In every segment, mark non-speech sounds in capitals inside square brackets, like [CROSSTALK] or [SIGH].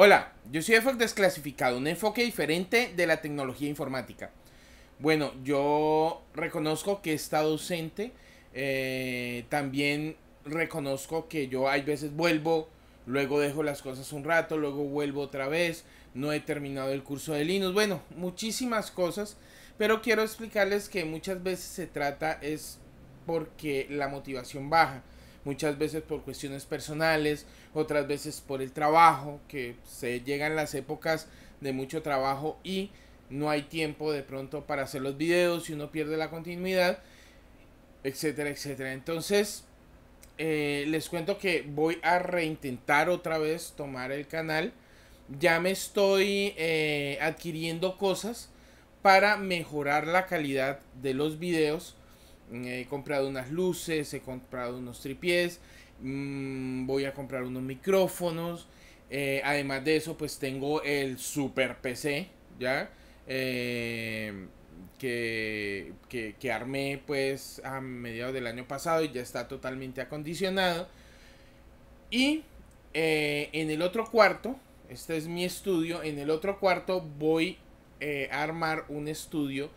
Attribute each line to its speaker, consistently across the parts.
Speaker 1: Hola, yo soy EFOC Desclasificado, un enfoque diferente de la tecnología informática. Bueno, yo reconozco que he estado ausente, eh, también reconozco que yo hay veces vuelvo, luego dejo las cosas un rato, luego vuelvo otra vez, no he terminado el curso de Linux, bueno, muchísimas cosas, pero quiero explicarles que muchas veces se trata es porque la motivación baja muchas veces por cuestiones personales, otras veces por el trabajo, que se llegan las épocas de mucho trabajo y no hay tiempo de pronto para hacer los videos y uno pierde la continuidad, etcétera, etcétera. Entonces, eh, les cuento que voy a reintentar otra vez tomar el canal. Ya me estoy eh, adquiriendo cosas para mejorar la calidad de los videos Mm, he comprado unas luces, he comprado unos tripiés, mm, voy a comprar unos micrófonos. Eh, además de eso, pues tengo el super PC, ¿ya? Eh, que, que, armé pues a mediados del año pasado y ya está totalmente acondicionado. Y eh, en el otro cuarto, este es mi estudio, en el otro cuarto voy a armar un estudio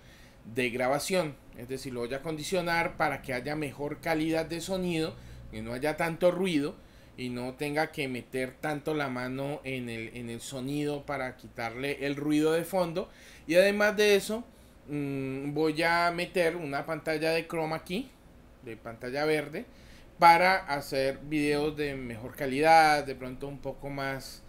Speaker 1: de grabación. Es decir, lo voy a condicionar para que haya mejor calidad de sonido, que no haya tanto ruido y no tenga que meter tanto la mano en el, sonido para quitarle el ruido de fondo. Y además de eso, mm, voy a meter una pantalla de Chrome aquí, de pantalla verde, para hacer videos de mejor calidad, de pronto un poco más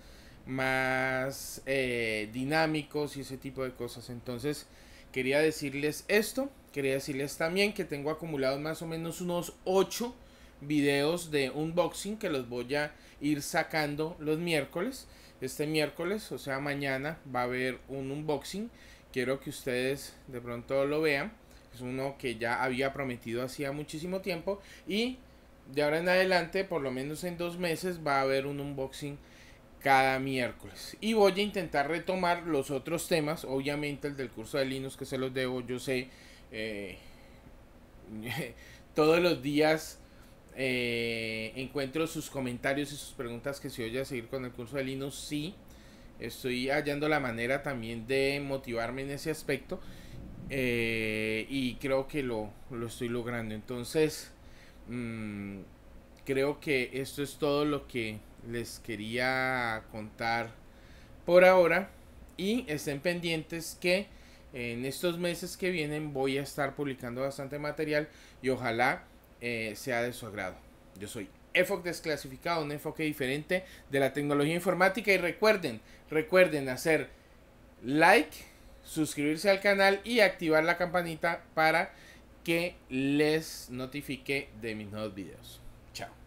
Speaker 1: más eh, dinámicos y ese tipo de cosas. Entonces, quería decirles esto quería decirles también que tengo acumulados más o menos unos 8 videos de unboxing que los voy a ir sacando los miércoles. Este miércoles, o sea mañana, va a haber un unboxing. Quiero que ustedes de pronto lo vean. Es uno que ya había prometido hacía muchísimo tiempo. Y de ahora en adelante, por lo menos en dos meses, va a haber un unboxing cada miércoles. Y voy a intentar retomar los otros temas. Obviamente el del curso de Linux que se los debo. Yo sé eh, [LAUGHS] todos los días eh, encuentro sus comentarios y sus preguntas que si voy a seguir con el curso de Linux, Si Estoy hallando la manera también de motivarme en ese aspecto. Eh, y creo que lo, estoy logrando. Entonces, mm, creo que esto es todo lo que les quería contar por ahora. Y estén pendientes que en estos meses que vienen voy a estar publicando bastante material y ojalá eh, sea de su agrado. Yo soy EFOC desclasificado, un enfoque diferente de la tecnología informática y recuerden, recuerden hacer like, suscribirse al canal y activar la campanita para que les notifique de mis nuevos videos. Chao.